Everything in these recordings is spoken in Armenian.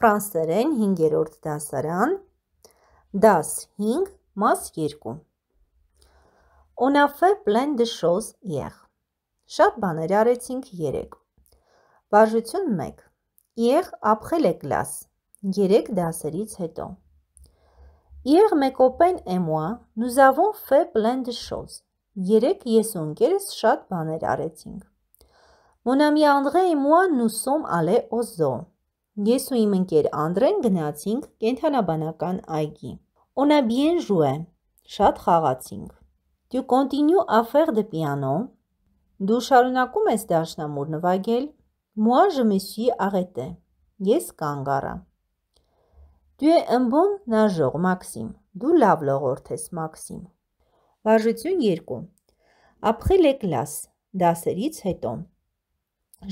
ֆրանսերեն 5-րդ դասարան, դաս 5, մաս 2։ On a fait plein de choses hier. Շատ բաներ արեցինք 3։ Բաժություն 1. Hier après les classes. 3 դասերից հետո։ Hier mes copains et moi, nous avons fait plein de choses. 3 ես ու ընկերս շատ բաներ արեցինք։ Mon ami André et moi, nous sommes allés au zoo. Ես ու իմ ընկեր Անդրեն գնացինք կենթանաբանական այգի։ On a bien joué։ Շատ խաղացինք։ Tu continues à faire de piano։ Դու շարունակում ես դաշնամուր նվագել։ Moi je me suis arrêté։ Ես կանգ առա։ Tu es un bon nageur, Maxime։ Դու լավ լողորդ ես, Մաքսիմ։ Վարժություն 2։ Après les classes, դասերից հետո։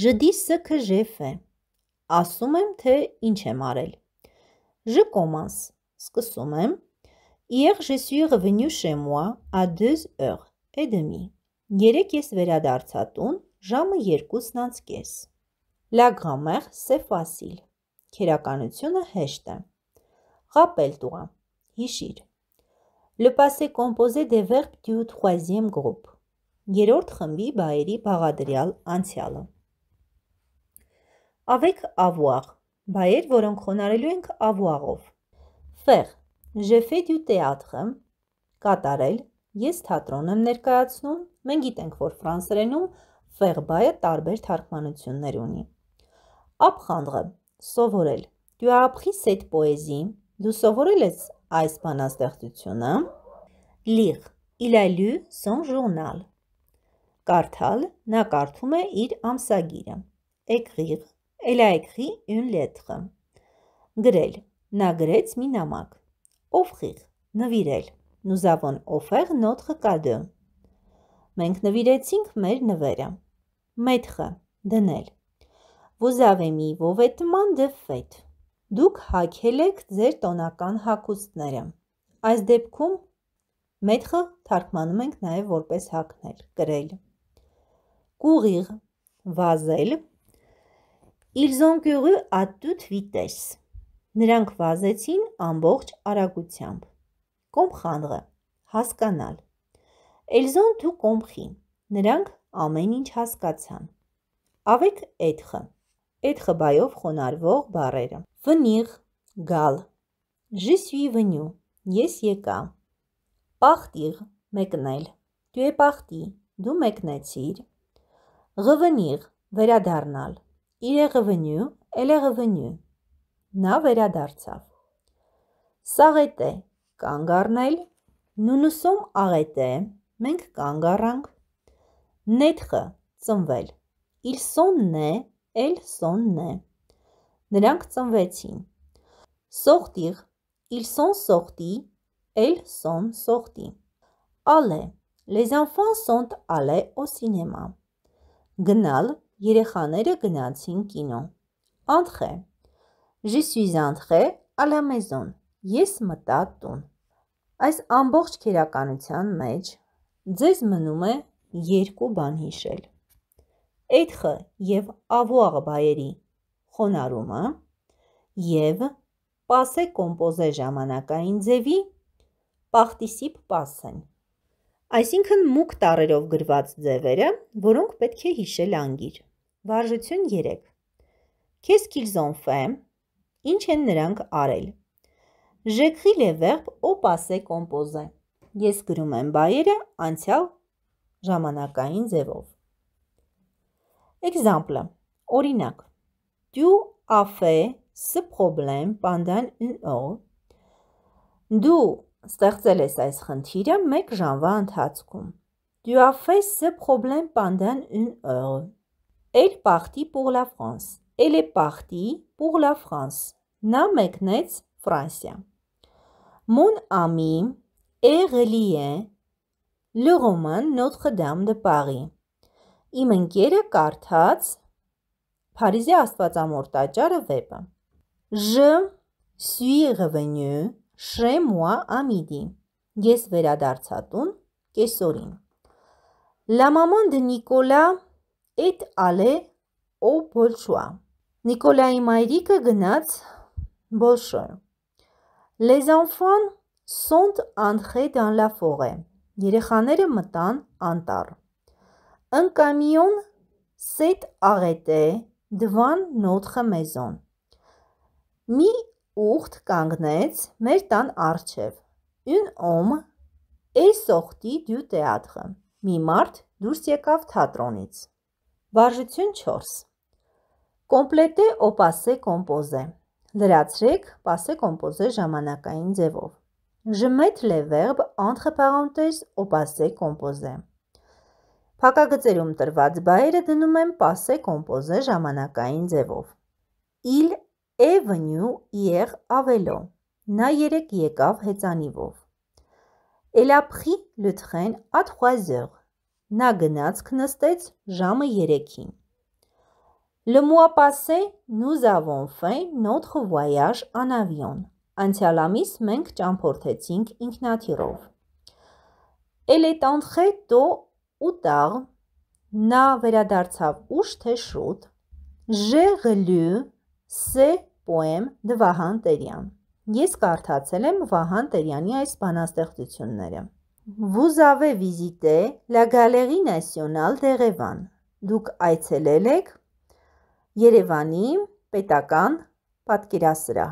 Je dis ce que j'ai fait ասում եմ, թե ինչ եմ արել։ Je commence, սկսում եմ։ Hier je suis revenu chez moi à 2h et demi։ Երեք ես վերադարձա տուն ժամը 2-ն անց կես։ La grand-mère, c'est facile։ Քերականությունը հեշտ է։ Rappelle toi, հիշիր։ Le passé composé des verbes du troisième groupe։ Երրորդ խմբի բայերի բաղադրյալ անցյալը։ Avec avoir. Բայեր, որոնք խոնարելու ենք avoir-ով։ Faire. J'ai fait du théâtre. Կատարել. Ես թատրոն եմ ներկայացնում։ Մենք գիտենք, որ ֆրանսերենում faire բայը տարբեր թարգմանություններ ունի։ Apprendre. Սովորել. Tu as appris cette poésie. Դու սովորել ես այս բանաստեղծությունը։ Lire. Il a lu son journal. Կարդալ. Նա կարդում է իր ամսագիրը։ Écrire Elle a écrit une lettre. Գրել. Նա գրեց մի նամակ. Offrir. Նվիրել. Nous avons offert notre cadeau. Մենք նվիրեցինք մեր նվերը։ Mettre. Դնել. Vous avez mis vos vêtements de fête. Դուք հագել եք ձեր տոնական հագուստները։ Այս դեպքում Մեթխը թարգմանում ենք նաև որպես հակնել, գրել։ Կուղիղ, վազել, իլզոնգյուղի ատտուտ վիտես։ Նրանք վազեցին ամբողջ արագությամբ։ Կոմ խանրը, հասկանալ։ Էլզոն դու կոմխին, նրանք ամեն ինչ հասկացան։ Ավեք էդխը, էդխը բայով խոնարվող բարերը։ Վնիղ, գալ, ժիսյի վնյու, ես եկա։ Պախտիղ, մեկնել, դու է պախտի, դու մեկնեցիր։ Հվնիղ, վերադարնալ, Il est revenu, elle est revenue. Նա վերադարձավ։ S'arrêter, կանգ առնել, nous nous sommes arrêtés, մենք կանգ առանք։ Naître, ծնվել։ Ils sont nés, elles sont nées։ Նրանք ծնվեցին։ Sortir, ils sont sortis, elles sont sorties։ Aller, les enfants sont allés au cinéma։ Գնալ, երեխաները գնացին կինո։ Անտխե։ Je suis entré à la maison։ Ես մտա տուն։ Այս ամբողջ քերականության մեջ ձեզ մնում է երկու բան հիշել։ Էդխը եւ avoir բայերի խոնարումը եւ passe composé ժամանակային ձևի participe passen այսինքն մուկ տարերով գրված ձևերը, որոնք պետք է հիշել անգիր։ Վարժություն 3։ Քես կիլզոնֆե, ինչ են նրանք արել։ Ժեքրիլ է վերբ օպասե կոմպոզե։ Ես գրում եմ բայերը անցյալ ժամանակային ձևով։ Էգզամպլը, օրինակ, դու աֆե սը պրոբլեմ պանդան ուն օր, դու ստեղծել ես այս խնդիրը մեկ ժամվա ընթացքում։ Du as fait ce problème pendant une heure. Elle est partie pour la France. Elle est partie pour la France. Նա մեկնեց Ֆրանսիա։ Mon ami est relié le roman Notre-Dame de Paris. Իմ ընկերը կարդաց Փարիզի Աստվածամոր տաճարը վեպը։ Je suis revenu շրեմուա ամիդի, ես վերադարձատուն կեսորին։ լամամանդ դե նիկոլա էտ ալե ո բոլշուա։ Նիկոլայի մայրիկը գնաց բոլշոր։ Les enfants sont entrés dans la forêt։ Երեխաները մտան անտառ։ Un camion s'est arrêté devant notre maison։ Մի ուղթ կանգնեց մեր տան արջև։ Ուն օմ է սողտի դյու տեատրը։ Մի մարդ դուրս եկավ թատրոնից։ Վարժություն 4։ Կոմպլետե օպասե կոմպոզե։ Լրացրեք պասե կոմպոզե ժամանակային ձևով։ Ժամեթ le verbe entre parenthèses au passé composé։ Փակագծերում տրված բայերը դնում եմ passé composé ժամանակային ձևով։ Il Էվնյու իեղ ավելո։ Նա երեկ եկավ հեծանիվով։ Էլափխի լթխեն աթխուազեղ։ Նա գնաց կնստեց ժամը երեքին։ Le mois passé, nous avons fait notre voyage en avion. Անցյալ ամիս մենք ճամփորդեցինք ինքնաթիռով։ Elle est entrée tôt ou tard. Նա վերադարձավ ուշ թե շուտ։ J'ai relu Սե պոեմ Դ Վահան Տերյան։ Ես կարդացել եմ Վահան Տերյանի այս բանաստեղծությունները։ Vous avez visité la Galerie Nationale d'Erevan։ Դուք այցելել եք Երևանի պետական պատկերասրահ։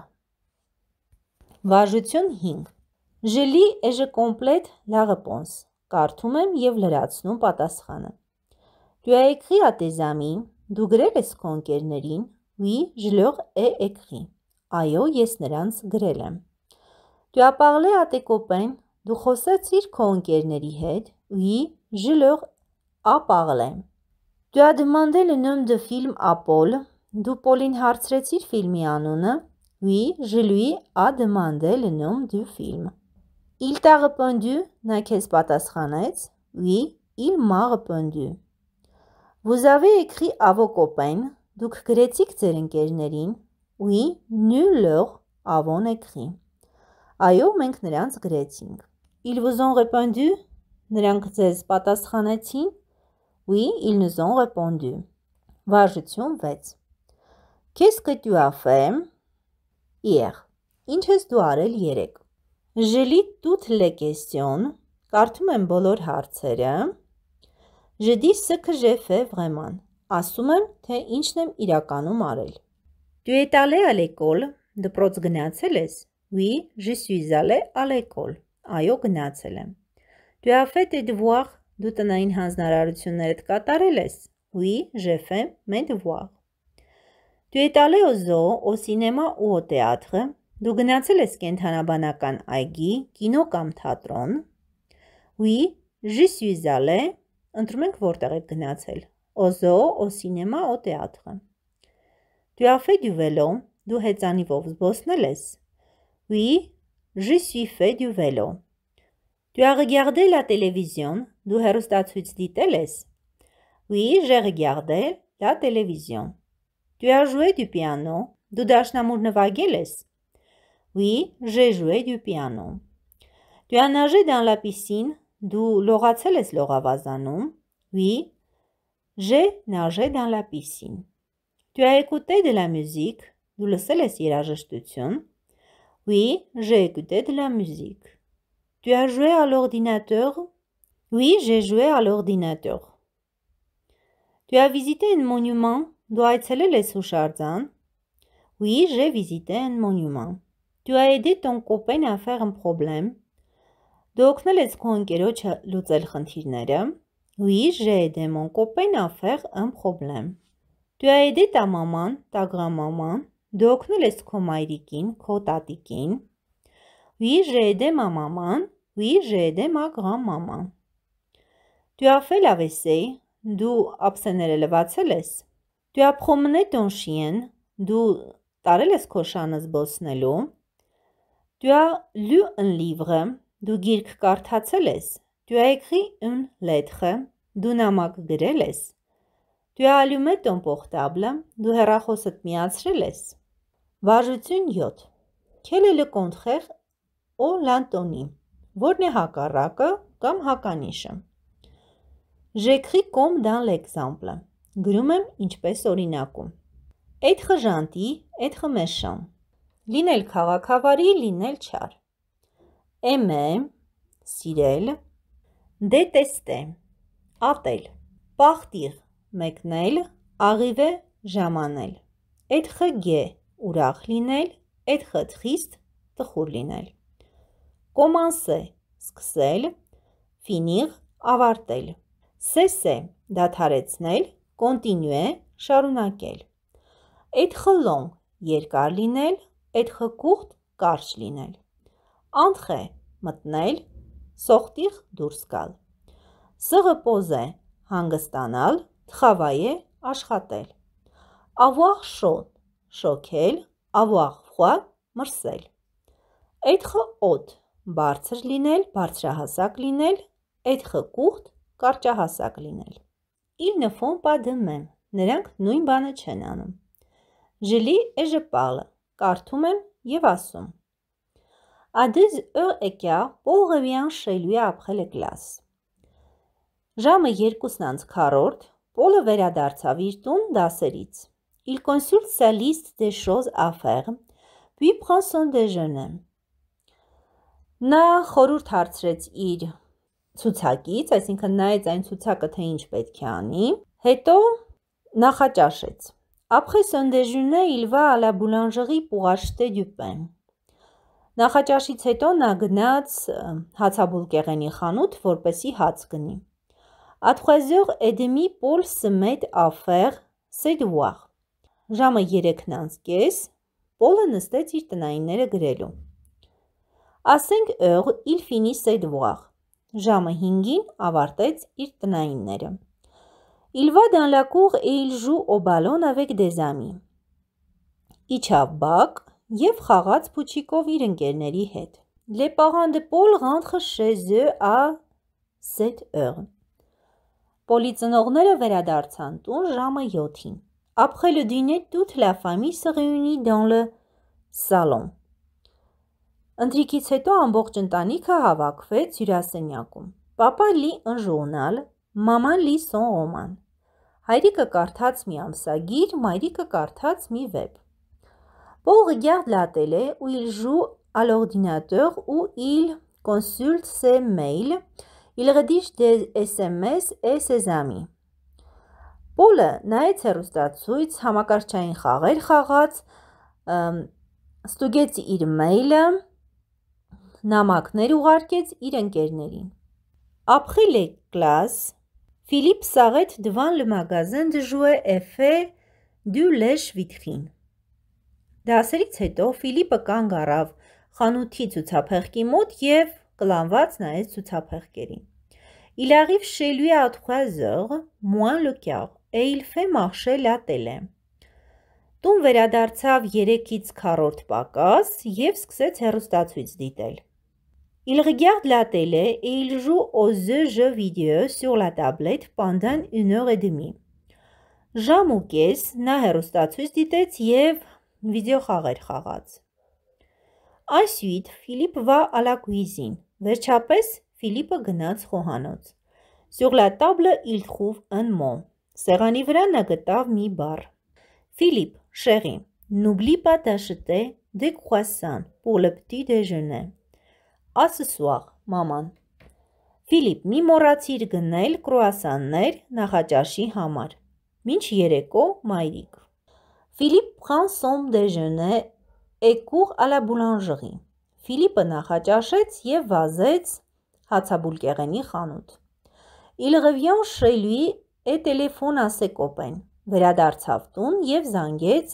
Վարժություն 5։ Je lis et je complète la réponse։ Կարդում եմ եւ լրացնում պատասխանը։ Tu as écrit à tes amis։ Դու գրել ես քո ընկերներին։ Oui, je leur ai écrit. Այո, ես նրանց գրել եմ։ Tu as parlé à tes copains? Դու խոսեցիր քո ընկերների հետ? Oui, je leur ai parlé. Tu as demandé le nom de film à Paul? Դու Պոլին հարցրեցիր ֆիլմի անունը? Oui, je lui ai demandé le nom du film. Il t'a répondu? Նա քեզ պատասխանեց? Oui, il m'a répondu. Vous avez écrit à vos copains? Դուք գրեցիք ձեր ընկերներին «Oui, nous leur avons écrit»։ Այո, մենք նրանց գրեցինք։ Ils vous ont répondu? Նրանք ձեզ պատասխանեցին։ Oui, ils nous ont répondu։ Վարժություն 6։ Qu'est-ce que tu as fait? Hier. Ինչ ես դու արել երեկ։ Je lis toutes les questions. Կարդում եմ բոլոր հարցերը։ Je dis ce que j'ai fait vraiment ասում եմ, թե ինչն եմ իրականում արել։ Tu es allé à l'école, դպրոց գնացել ես։ Oui, je suis allé à l'école։ Այո, գնացել եմ։ Tu as fait tes devoirs, դու տնային հանձնարարություններդ կատարել ես։ Oui, j'ai fait mes devoirs։ Tu es allé au zoo, au cinéma ou au théâtre։ Դու գնացել ես կենթանաբանական այգի, կինո կամ թատրոն։ Oui, je suis allé։ Ընտրում ենք որտեղ եք գնացել o zoo, o cinema, o teatră. Tu as fait du vélo, du hezanivov zbosneles. Oui, je suis fait du vélo. Tu as regardé la télévision, du herustatsuits diteles. Oui, j'ai regardé la télévision. Tu as joué du piano, du dachnamurnevageles. Oui, j'ai joué du piano. Tu as nagé dans la piscine, du lorateles loravazanum. Oui, J'ai nagé dans la piscine. Tu as écouté de la musique oui, j'ai écouté de la musique. Tu as joué à l'ordinateur? Oui, j'ai joué à l'ordinateur. Tu as visité un monument? Hein? Oui, j'ai visité un monument. Tu as aidé ton copain à faire un problème? Ուի է դեմ օնկոպեն աֆեղ ըմ խոբլեմ։ Դու այդե տա մաման, տա գրամաման, դու օգնել ես քո մայրիկին, քո տատիկին։ Ուի է դեմ մաման, ուի է դեմ գրամաման։ Դու աֆել ավեսե, դու ապսեները լվացել ես։ Դու ապխոմնե տոնշիեն, դու տարել ես քո շանը զբոսնելու։ Դու լու ըն լիվրը, դու գիրք կարդացել ես։ Tu as écrit une lettre. Դու նամակ գրել ես։ Tu as allumé ton portable. Դու հեռախոսդ միացրել ես։ Վարժություն 7։ Quel est le contraire au l'antonyme? Որն է հակառակը կամ հականիշը։ J'écris comme dans l'exemple. Գրում եմ ինչպես օրինակում։ Être gentil, être méchant. Լինել քաղաքավարի, լինել չար։ Aimer, սիրել, դետեստե, ատել, պախտիղ, մեկնել, աղիվ է ժամանել, էտխը գե, ուրախ լինել, էտխը թխիստ, տխուր լինել։ Կոմանսե, սկսել, ֆինիղ, ավարտել։ Սեսե, դադարեցնել, կոնտինյուե, շարունակել։ Էտխը լոն, երկար լինել, էտխը կուղտ, կարճ լինել։ Անխե, մտնել, սողտիղ դուրս գալ։ Սղը պոզ է հանգստանալ, թխավայ է աշխատել։ Ավուախ շոն, շոքել, ավուախ խուա մրսել։ Էդխը ոտ, բարձր լինել, բարձրահասակ լինել, էդխը կուղտ, կարճահասակ լինել։ Իլնը ֆոն падմեմ, նրանք նույն բանը չեն անում։ Ժլի էժը պալը, կարդում եմ եւ ասում À 2:15 Պողևյան Շելյուի ապրել է կլաս։ Ժամը 2:04 Պոլը վերադարձավ իր տուն դասերից։ Il consulte sa liste des choses à faire, puis prend son déjeuner։ Նա խորհուրդ հարցրեց իր ցուցակից, այսինքն նայեց այն ցուցակը, թե ինչ պետք է անի, հետո նախաճաշեց։ Après son déjeuner, il va à la boulangerie pour acheter du pain։ Նախաճաշից հետո նա գնաց հացաբուլ կեղենի խանութ, որպեսի հաց գնի։ Աթխուազյող էդմի պոլ սմետ աֆեղ սեդուաղ։ Ժամը երեքն անցկես, պոլը նստեց իր տնայինները գրելու։ Ասենք ըղ իլ ֆինի սեդուաղ։ Ժամը հինգին ավարտեց իր տնայինները։ Իլվա դանլակուղ էիլ ժու օբալոն ավեք դեզամի։ Իչավ բակ, և խաղաց փուչիկով իր ընկերների հետ։ Les parents de Paul rentrent chez eux à cette heure. Պոլի ծնողները վերադարձան տուն ժամը 7-ին։ Après le dîner, toute la famille se réunit dans le salon. Ընթրիկից հետո ամբողջ ընտանիքը հավաքվեց հյուրասենյակում։ Պապան լի ընժորնալ, մաման լի սոն ոման։ Հայրիկը կարդաց մի ամսագիր, մայրիկը կարդաց մի վեբ։ Pour regarder la télé où il joue à l'ordinateur ou il consulte ses mails, il rédige des SMS et ses amis. Պոլը նայեց հեռուստացույց, համակարգչային խաղեր խաղաց, ստուգեց իր մեյլը, նամակներ ուղարկեց իր ընկերներին։ Après les classes, Philippe s'arrête devant le magasin de jouets et fait du lèche-vitrine. Դասերից հետո Ֆիլիպը կանգ առավ խանութի ցուցափեղկի մոտ եւ կլանված նայեց ցուցափեղկերին։ Il arrive chez lui à 3h moins le quart et il fait marcher la télé. Տուն վերադարձավ 3-ից 4-րդ պակաս եւ սկսեց հեռուստացույց դիտել։ Il regarde la télé et il joue aux jeux vidéo sur la tablette pendant une heure et demie. Ժամ ու կես նա հեռուստացույց դիտեց եւ վիդեոխաղեր խաղաց։ Այսուհիտ Ֆիլիպ վա Ալակուիզին, վերջապես Ֆիլիպը գնաց խոհանոց։ Sur la table, il trouve un mot. Սեղանի վրա նա գտավ մի բառ։ Ֆիլիպ, շեղի, n'oublie pas d'acheter des croissants pour le petit déjeuner. Ասը սուաղ, մաման։ Ֆիլիպ, մի մոռացիր գնել կրուասաններ նախաճաշի համար։ Մինչ երեկո, մայրիկ։ Ֆիլիպ prend son déjeuner et court à la boulangerie. Ֆիլիպը նախաճաշեց եւ վազեց հացաբուլկեղենի խանութ։ Il revient chez lui et téléphone à ses copains. Վերադարձավ տուն եւ զանգեց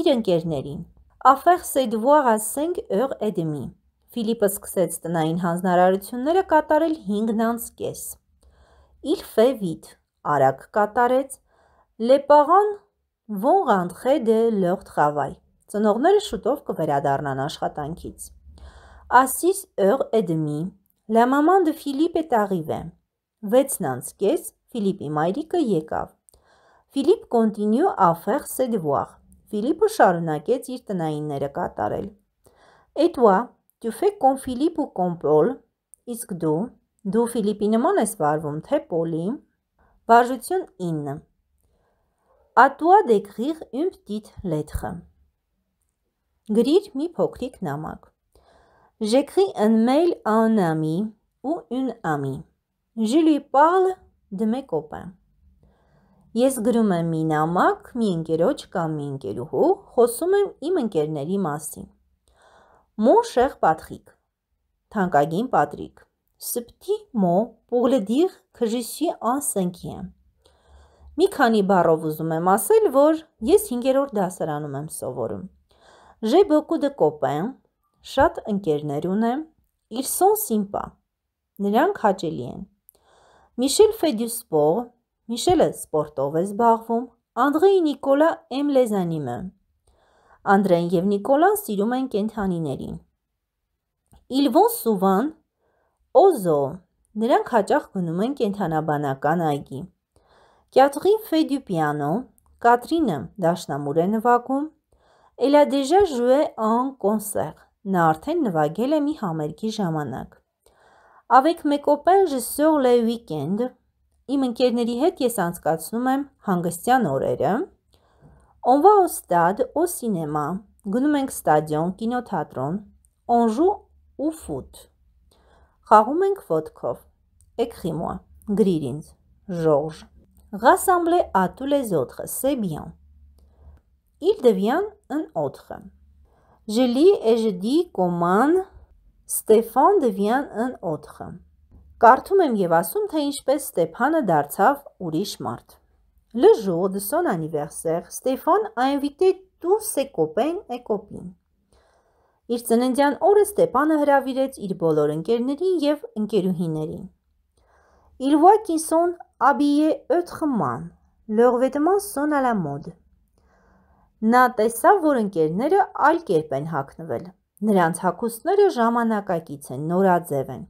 իր ընկերներին։ À faire ses devoirs à 5 heures et demie. Ֆիլիպը սկսեց տնային հանձնարարությունները կատարել 5-ն անց կես։ Il fait vite. Արագ կատարեց։ Les parents Վող անտխեդ է լողտ խավայ։ Ծնողները շուտով կվերադառնան աշխատանքից։ Ասիս օղ էդմի։ Լա մաման դե Ֆիլիպ է տաղիվե։ Վեցն անց կես Ֆիլիպի մայրիկը եկավ։ Ֆիլիպ կոնտինյու աֆեղ սեդվուախ։ Ֆիլիպը շարունակեց իր տնայինները կատարել։ Էտուա, դու ֆե կոն Ֆիլիպ ու կոն Պոլ, իսկ դու, դու Ֆիլիպի նման ես վարվում, թե Պոլի։ Վարժություն 9 à toi d'écrire une petite lettre. Grir mi pokrik namak. J'écris un mail à un ami ou une amie. Je lui parle de mes copains. Ես գրում եմ մի նամակ, մի ընկերոջ կամ մի ընկերուհու, խոսում եմ իմ ընկերների մասին։ Mon cher Patrick. Թանկագին Պատրիկ. Ce petit mot pour le dire que je suis en cinquième. Մի քանի բառով ուզում եմ ասել, որ ես 5-րդ դասարանում եմ սովորում։ J'ai beaucoup de copains, շատ ընկերներ ունեմ, ils sont sympas։ Նրանք հաճելի են։ Michel fait du sport, Michel-ը սպորտով է զբաղվում, André et Nicolas aiment les animaux։ Անդրեն եւ Նիկոլան սիրում են կենդանիներին։ Ils vont souvent au zoo։ Նրանք հաճախ գնում են կենդանաբանական այգի։ Կյատղի Ֆեդյուպիանո, Կատրինը դաշնամուր է նվագում, «Էլա դեժա ժուե ան կոնսեր» նա արդեն նվագել է մի համերգի ժամանակ։ Ավեք մեկոպեն ժսոր լե վիկենդ, իմ ընկերների հետ ես անցկացնում եմ հանգստյան օրերը, «Onva au stade, au cinéma», գնում ենք ստադիոն, կինոթատրոն, «On joue au foot», խաղում ենք ոտքով, «Écris-moi», գրիր ինձ, «Ժորժ» rassemblés à tous les autres, c'est bien. Il devient un autre. Je lis et je dis comment Stefan devient un autre. Կարդում եմ եւ ասում, թե ինչպես Ստեփանը դարձավ ուրիշ մարդ։ Le jour de son anniversaire, Stéphane a invité tous ses copains et copines. Իր ծննդյան օրը Ստեփանը հրավիրեց իր բոլոր ընկերներին եւ ընկերուհիներին։ Il voit qu'ils sont Աբիե Օթխման, Լորվետման Սոն Ալամոդ։ Նա տեսավ, որ ընկերները այլ կերպ են հագնվել։ Նրանց հագուստները ժամանակակից են, նորաձև են։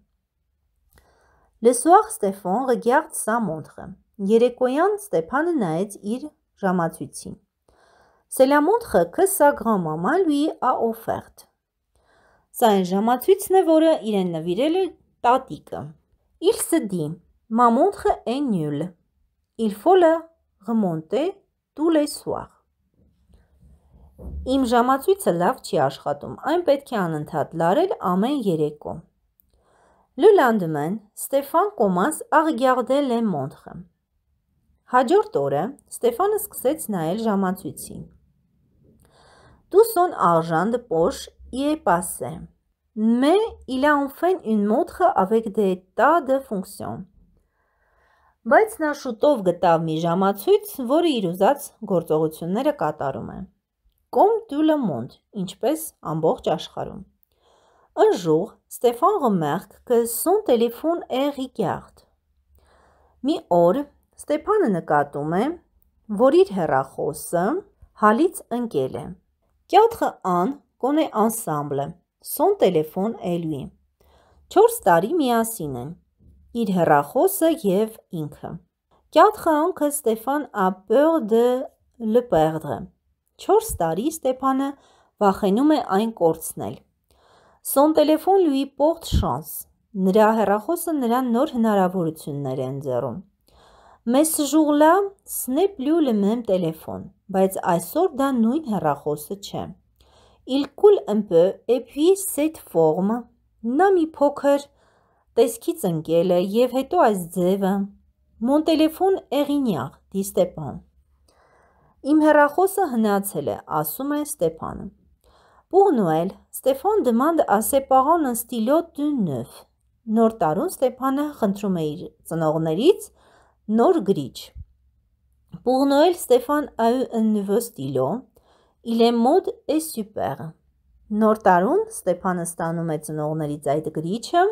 Լեսուախ Ստեփան ռեգարde sa montre։ Երեկոյան Ստեփանը նայեց իր ժամացույցին։ C'est la montre que sa grand-maman lui a offerte։ Սա այն ժամացույցն է, որը իրեն նվիրել է տատիկը։ Il se dit Ma montre est nulle. Il faut la remonter tous les soirs. Իմ ժամացույցը լավ չի աշխատում, այն պետք է անընդհատ լարել ամեն երեկո։ Le lendemain, Stefan commence à regarder les montres. Հաջորդ օրը Ստեփանը սկսեց նայել ժամացույցին։ Tous son argent de poche y est passé. Mais il a enfin une montre avec des tas de fonctions բայց նա շուտով գտավ մի ժամացույց, որը իր ուզած գործողությունները կատարում է։ Կոմ դուլը մոնդ, ինչպես ամբողջ աշխարում։ Un jour, Stefan remarque que son téléphone est rigarde։ Մի օր Ստեփանը նկատում է, որ իր հեռախոսը հալից ընկել է։ Quatre ans qu'on est ensemble, son téléphone est lui։ 4 տարի միասին են իր հերախոսը և ինքը։ Կյատխը անքը Ստեփան Ապեր դը դե Լպերդը։ 4 տարի Ստեփանը վախենում է այն կորցնել։ Սոն տելեֆոն լույի պորտ շանս։ Նրա հերախոսը նրան նոր հնարավորություններ է ընձեռում։ Մեզ ժուղլա սնեպ լյու լմեմ տելեֆոն, բայց այսօր դա նույն հերախոսը չէ։ Իլ կուլ ըմպը, էպվի սետ ֆորմ, նա մի փոքր տեսքից ընկելը և հետո այս ձևը։ Մոն տելեֆոն Էղինյաղ, դի Ստեփան։ Իմ հեռախոսը հնացել է, ասում է Ստեփանը։ Pour Noël, Stefan demande à ses parents un stylo de neuf։ Նոր տարուն Ստեփանը խնդրում է իր ծնողներից նոր գրիչ։ Pour Noël, Stefan a eu un nouveau stylo։ Il est mode et super։ Նոր տարուն Ստեփանը ստանում է ծնողներից այդ գրիչը,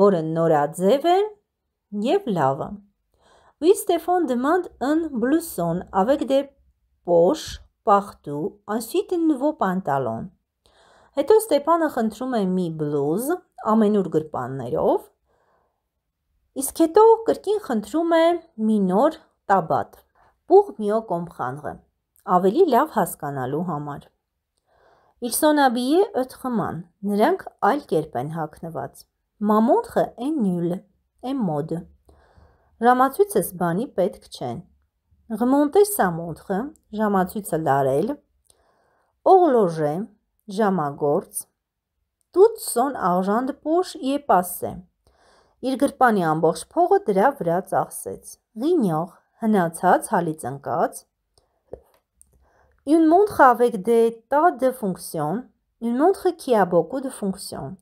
որը նորաձև է և լավը։ Ուի Ստեֆոն demande un blouson avec des poches partout, ensuite un nouveau pantalon։ Հետո Ստեփանը խնդրում է մի բլուզ ամենուր գրպաններով, իսկ հետո կրկին խնդրում է մի նոր տաբատ, պուղ միո կոմխանղը, ավելի լավ հասկանալու համար։ Ils sont habillés autrement։ Նրանք այլ կերպ են հագնված։ Մամոնխը են նյուլը, են մոդը։ Ժամացույցս բանի պետք չեն։ Ղմոնտեր սամոնտխը, ժամացույցը լարել, օղլոժե, ժամագործ, դուց սոն աղժանդը պոշ եպաս է։ Իր գրպանի ամբողջ փողը դրա վրա ծախսեց։ Գինյող, հնացած, հալից ընկած։ Une montre avec des tas de fonctions, une montre qui a beaucoup de fonctions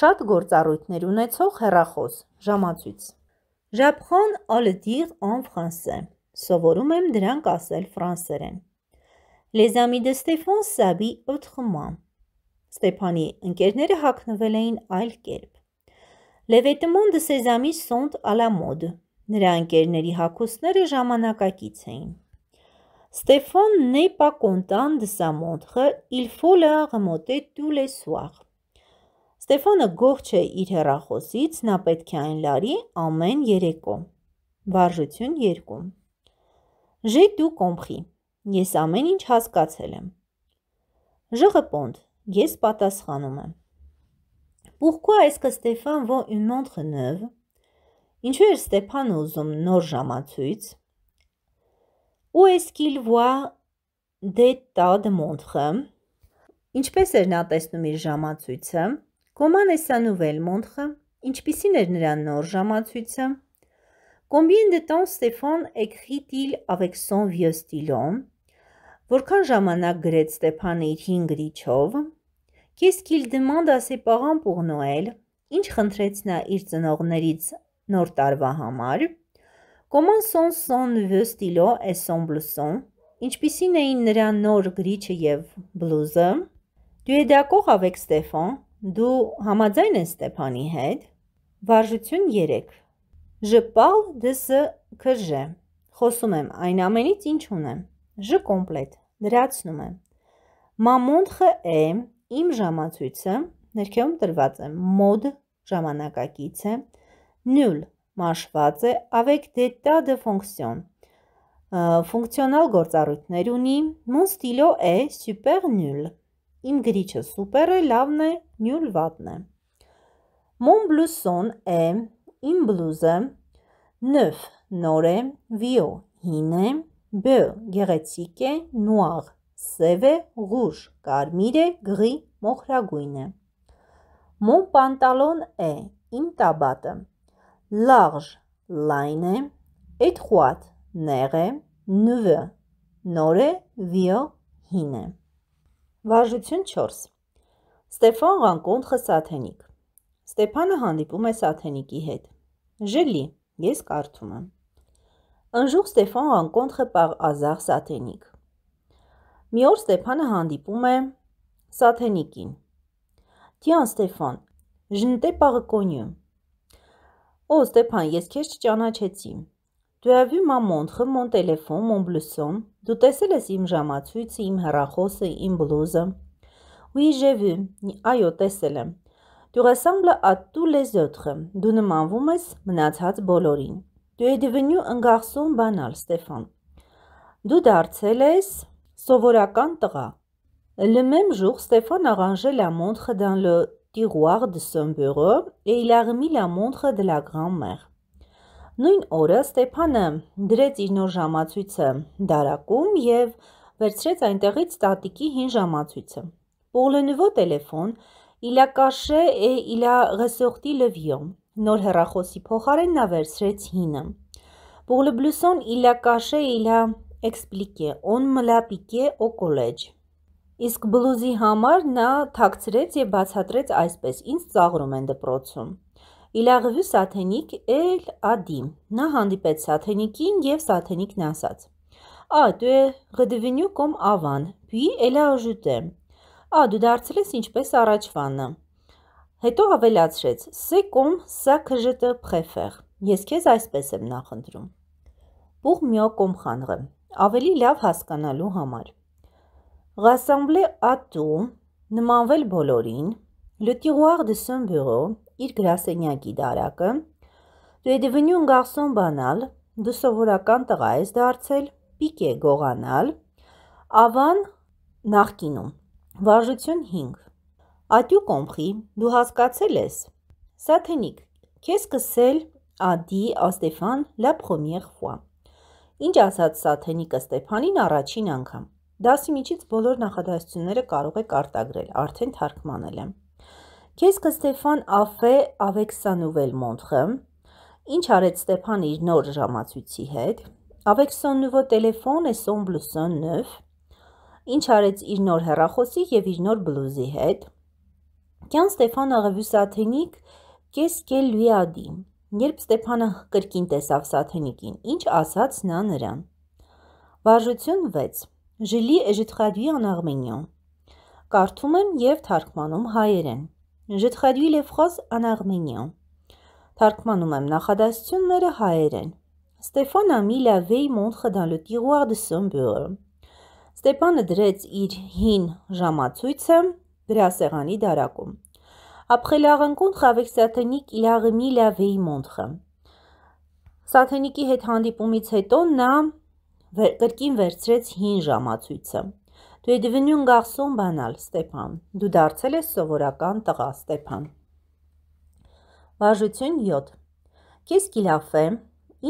շատ գործառույթներ ունեցող հեռախոս, ժամացույց։ J'apprends à le dire en français. Սովորում եմ դրանք ասել ֆրանսերեն։ Les amis de Stéphane s'habillent autrement. Ստեփանի ընկերները հագնվել էին այլ կերպ։ Les vêtements de ses amis sont à la mode. Նրա ընկերների հագուստները ժամանակակից էին։ Stéphane n'est pas content de sa montre, il faut la remonter tous les soirs. Ստեփանը գողջ է իր հեռախոսից, նա պետք է այն լարի ամեն երեկո։ Վարժություն 2։ Ժե դու կոմխի։ Ես ամեն ինչ հասկացել եմ։ Ժողը պոնդ։ Ես պատասխանում եմ։ Pourquoi est-ce que Stéphane vend une montre neuve Ինչու էր Ստեփանը ուզում նոր ժամացույց։ Où est-ce qu'il voit des tas de montres Ինչպես էր նա տեսնում իր ժամացույցը։ Կոմանեսան ու Վելմոնտխը, ինչպիսին էր նրա նոր ժամացույցը։ Combien de temps Stéphane écrit-il avec son vieux stylo? Որքան ժամանակ գրեց Ստեփանը իր հին գրիչով։ Qu'est-ce qu'il demande à ses parents pour Noël? Ինչ խնդրեց նա իր ծնողներից նոր տարվա համար։ Comment sont son vieux stylo et son blouson? Ինչպիսին էին նրա նոր գրիչը եւ բլուզը։ Tu es d'accord avec Stéphane? Դու համաձայն ես Ստեփանի հետ։ Վարժություն 3։ Ժպալ դս քժ։ Խոսում եմ այն ամենից, ինչ ունեմ։ Ժ կոմպլետ։ Լրացնում եմ։ Մամոնտխը է իմ ժամացույցը, ներքևում տրված է մոդ ժամանակակիցը, նյուլ մաշված է ավեկ դետա դե ֆունկցիոն։ Ֆունկցիոնալ գործառույթներ ունի, մոն ստիլո է սուպեր նյուլ։ Իմ գրիչը սուպերը լավն է, նյուլ վատն է։ Մոն բլուսոն է, իմ բլուզը, նվ նոր է, վիո հին է, բը գեղեցիկ է, նուաղ սև է, ղուժ կարմիր է, գղի մոխրագույն է։ Մոն պանտալոն է, իմ տաբատը, լաղժ լայն է, էտ խուատ նեղ է, նվը նոր է, վիո հին է։ Վարժություն 4 Ստեփան Ղանկոնդը Սաթենիկ Ստեփանը հանդիպում է Սաթենիկի հետ։ Ժելի, ես կարդում եմ։ Ընժուղ Ստեփան Ղանկոնդը պաղ ազախ Սաթենիկ։ Մի օր Ստեփանը հանդիպում է Սաթենիկին։ Տյան Ստեփան, ժնտե պաղը կոնյու։ Օ, Ստեփան, ես քեզ չճանաչեցի։ Tu as vu ma montre, mon téléphone, mon blouson. Tu տեսել ես իմ ժամացույցը, իմ հեռախոսը, իմ բլուզը։ Oui, j'ai vu. Այո, տեսել եմ։ Tu ressembles à tous les autres. Դու նմանվում ես մնացած բոլորին։ Tu es devenu un garçon banal, Stefan. Դու դարձել ես սովորական տղա։ Le même jour, Stéphane a rangé la montre dans le tiroir de son bureau et il a remis la montre de la grand-mère. Նույն օրը Ստեփանը դրեց իր նոր ժամացույցը դարակում եւ վերցրեց այնտեղից տատիկի հին ժամացույցը։ Պողլենվո տելեֆոն իլա կաշե է իլա ռեսորտի լևյոմ։ Նոր հեռախոսի փոխարեն նա վերցրեց հինը։ Պողլեբլուսոն իլա կաշե իլա էքսպլիկե օն մլապիկե օ կոլեջ։ Իսկ բլուզի համար նա թաքցրեց եւ բացատրեց այսպես. Ինչ ծաղրում են դպրոցում։ Իլաղվի Սաթենիկ էլ ադի։ Նա հանդիպեց Սաթենիկին եւ Սաթենիկն ասաց. «Ա, դու է գդվինյու կոմ ավան, բի էլա օժուտե»։ «Ա, դու դարձել ես ինչպես առաջվանը»։ Հետո ավելացրեց. «Սե կոմ սա քժտը պրեֆեր»։ Ես քեզ այսպես եմ նախընտրում։ Բուղ միո կոմ խանրը։ Ավելի լավ հասկանալու համար։ Rassembler à tout, նմանվել բոլորին, le tiroir de son bureau, իր գրասենյակի դարակը, դու է դվնյուն գախսոն բանալ, դու սովորական տղա ես դարձել, պիկ է գողանալ, ավան նախկինում, վարժություն հինգ, ատյու կոմխի, դու հասկացել ես, սաթենիկ, կեզ կսել ադի աստեվան լա պխոմիեղ վա։ Ինչ ասաց Սաթենիկը Ստեփանին առաջին անգամ։ Դասի միջից բոլոր նախադասությունները կարող եք արտագրել, արդեն թարգմանել եմ։ Քեզ կստեփան Աֆե Ավեքսանուվել Մոնտխը։ Ինչ արեց Ստեփան իր նոր ժամացույցի հետ։ Ավեքսանուվո տելեֆոն է Սոմբլուսոն նև։ Ինչ արեց իր նոր հեռախոսի եւ իր նոր բլուզի հետ։ Կյան Ստեփանը ղվյուսաթենիկ կես կել լուիադի։ Երբ Ստեփանը կրկին տեսավ Սաթենիկին, ինչ ասաց նա նրան։ Վարժություն 6. Ժիլի Էժիտրադի անարմենիոն։ Կարդում եմ եւ թարգմանում հայերեն։ Je traduis les phrases en arménien. Թարգմանում եմ նախադասությունները հայերեն։ Ստեփանը մի լավեի մոնխը դան լու տիղուար դե սոմբյուր։ Ստեփանը դրեց իր հին ժամացույցը գրասեղանի դարակում։ Après la rencontre avec Satanik, il a remis la veille montre. Սաթենիկի հետ հանդիպումից հետո նա կրկին վերցրեց հին ժամացույցը։ Դու ես devenu un garçon banal, Ստեփան։ Դու դարձել ես սովորական տղա, Ստեփան։ Վարժություն 7։ Qu'est-ce qu'il a fait?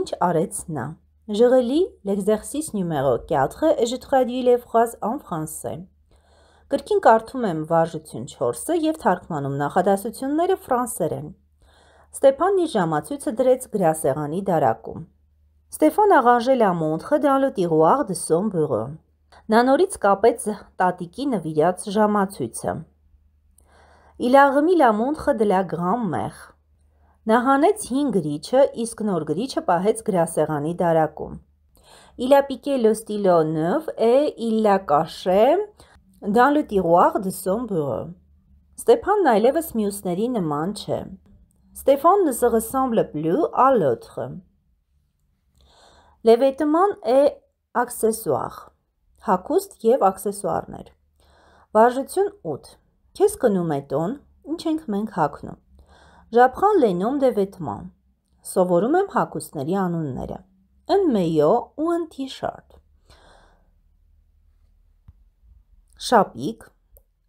Ինչ արեց նա։ Je relis l'exercice numéro 4 et je traduis les phrases en français։ Գրքին կարդում եմ վարժություն 4-ը եւ թարգմանում նախադասությունները ֆրանսերեն։ Ստեփանն իր ժամացույցը դրեց գրասեղանի դարակում։ Ստեփան a rangé la montre dans le tiroir de son bureau։ Նա նորից կապեց տատիկի նվիրած ժամացույցը։ Իլաղմի լամունխը դլագրամ մեղ։ Նա հանեց հին գրիչը, իսկ նոր գրիչը պահեց գրասեղանի դարակում։ Իլապիկե լոստիլո նվ է իլակաշե դան լու տիրուար դը սոմբուրը։ Ստեփանն այլևս մյուսների նման չէ։ Ստեփան նսը ռեսամբլը պլու ա լոտրը։ Լևետման է աքսեսուար հագուստ եւ աքսեսուարներ։ Վարժություն 8. Քեզ կնում է տոն, ինչ ենք մենք հագնում։ Ժապխան լենում դե վետման։ Սովորում եմ հագուստների անունները։ Ըն մեյո ու ըն թիշարտ։ Շապիկ,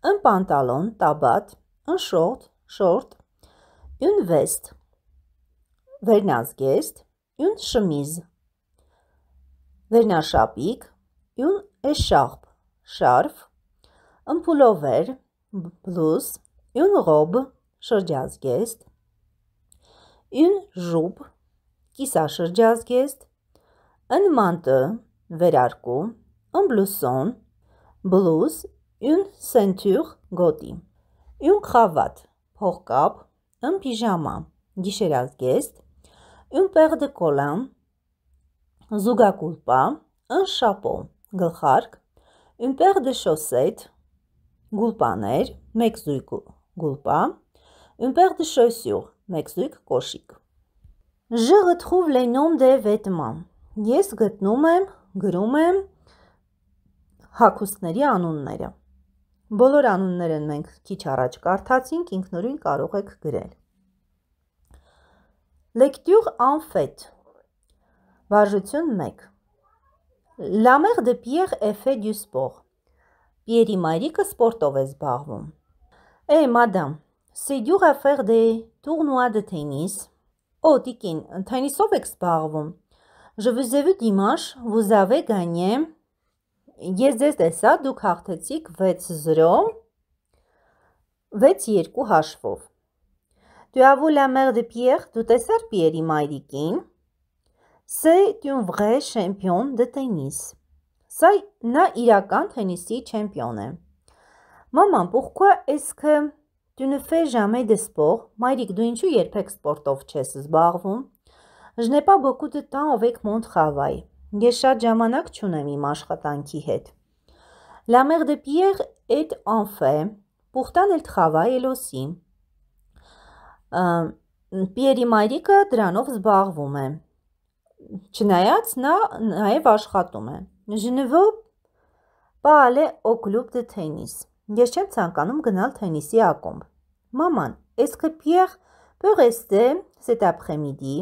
ըն պանտալոն, տաբատ, ըն շորտ, շորտ, ըն վեստ, վերնազգեստ, ըն շմիզ, վերնաշապիկ, ըն Écharpe, շարֆ, ըմպուլովեր, բլուզ, une robe, շրջազգեստ, une jupe, կիսաշրջազգեստ, un manteau, վերարկու, un blouson, blouse, une ceinture, գոտի, une cravate, փողկապ, un pyjama, գիշերազգեստ, une paire de collants, զուգակուլպա, un chapeau գլխարկ, Ümper de chaussette, գուլպաներ, 1 զույգ գուլպա, Ümper de chaussure, 1 զույգ կոշիկ։ Je retrouve les noms des vêtements. Ես գտնում եմ, գրում եմ հագուստների անունները։ Բոլոր անունները մենք քիչ առաջ կարդացինք, ինքնուրույն կարող եք գրել։ Lecture en fait։ Վարժություն 1 Լամեղ դե Պիեր Էֆե դյուսպող։ Պիերի մայրիկը սպորտով է զբաղվում։ Է, մադամ, սե դյուր աֆեր դե տուրնուա դե տենիս։ Օ, տիկին, տենիսով եք զբաղվում։ Je vous ai vu dimanche, vous avez gagné։ Ես ձեզ տեսա, դուք հաղթեցիք 6-0 6-2 հաշվով։ Tu as vu la mère de Pierre, դու տեսար Pierre-ի մայրիկին։ C'est un vrai champion de tennis. Սա նա իրական թենիսի չեմպիոն է։ Մաման, pourquoi est-ce que tu ne fais jamais de sport? Մայրիկ, դու ինչու երբեք սպորտով չես զբաղվում? Je n'ai pas beaucoup de temps avec mon travail. Ես շատ ժամանակ չունեմ իմ աշխատանքի հետ։ La mère de Pierre est en fait. Pourtant elle travaille elle aussi. Pierre-ի մայրիկը դրանով զբաղվում է։ Չնայած նա նաև աշխատում է։ Ժնևո Պալե օ կլուբ դե թենիս։ Ես չեմ ցանկանում գնալ թենիսի ակումբ։ Մաման, est-ce Pierre peut rester cet après-midi?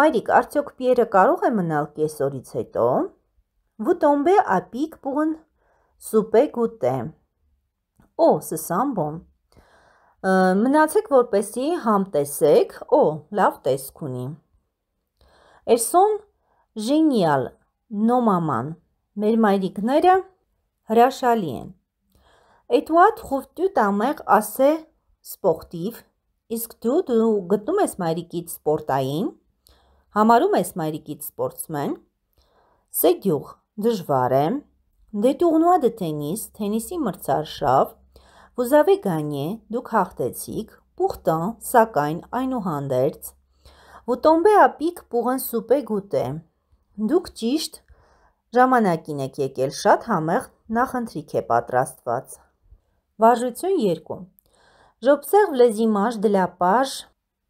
Մայրիկ, արդյոք Պիերը կարող է մնալ կեսօրից հետո։ Vous tombez à pic pour un souper goûter։ Օ, ce sent bon։ Մնացեք, որպեսի համ տեսեք։ Օ, լավ տեսք ունի։ Էրսոն ժենիալ նոմաման մեր մայրիկները հրաշալի են։ Էդուարդ խովտյու տամեղ ասե սպորտիվ, իսկ դու դու գտնում ես մայրիկից սպորտային, համարում ես մայրիկից սպորտսմեն, սե գյուղ դժվար է, դե տուղնուադը տենիս, տենիսի մրցարշավ, վուզավե գանե, դուք հաղթեցիք, պուղտան, սակայն, այնուհանդերց, Ոտոմբե ապիկ պուղն սուպե գուտե։ Դուք ճիշտ ժամանակին եք եկել, շատ համեղ նախընտրիք է պատրաստված։ Վարժություն 2։ Ժոբսեղ վլեզիմաշ դլապաշ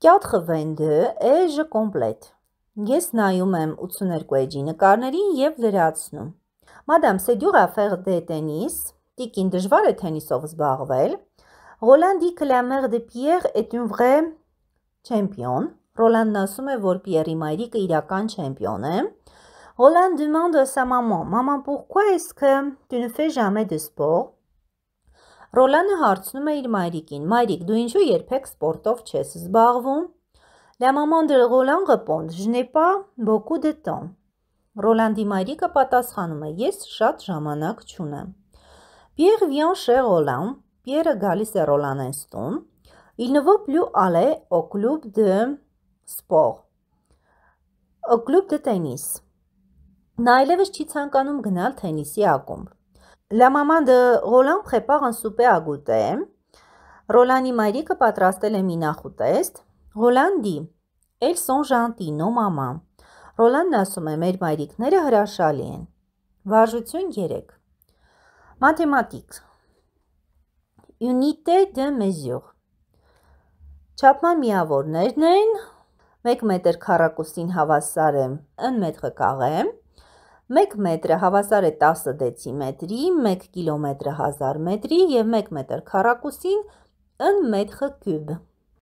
կյատխը վենդը էժը կոմպլետ։ Ես նայում եմ 82 էջի նկարներին և լրացնում։ Մադամ Սեդյուղա ֆեղ դե տենիս, տիկին դժվար է տենիսով զբաղվել։ Ռոլանդի կլամեր դե Պիեր է une vraie champion Ռոլանդն ասում է, որ Պիերի մայրիկը իրական չեմպիոն է։ Roland demande à sa maman. Maman, pourquoi est-ce que tu ne fais jamais de sport? Ռոլանը հարցնում է իր մայրիկին. Մայրիկ, դու ինչու երբեք սպորտով չես զբաղվում? La maman de Roland répond: Je n'ai pas beaucoup de temps. Ռոլանդի մայրիկը պատասխանում է. Ես շատ ժամանակ չունեմ։ Pierre vient chez Roland. Pierre-ը գալիս է Ռոլանեն տուն։ Il ne veut plus aller au club de Սպող Կլուբ դե տենիս Նա այլևս չի ցանկանում գնալ թենիսի ակումբ։ La maman de Roland prépare un souper à goûter։ Ռոլանի մայրիկը պատրաստել է մինախուտեստ։ Ռոլանդի Elles sont gentilles, no maman։ Ռոլանն ասում է՝ մեր մայրիկները հրաշալի են։ Վարժություն 3։ Մաթեմատիկ Unité de mesure Չափման միավորներն են 1 մետր քառակուսին հավասար է n մետրը կաղե, 1 մետրը հավասար է 10 դեցիմետրի, 1 կիլոմետրը 1000 մետրի և 1 մետր քառակուսին n մետրը կյուբ։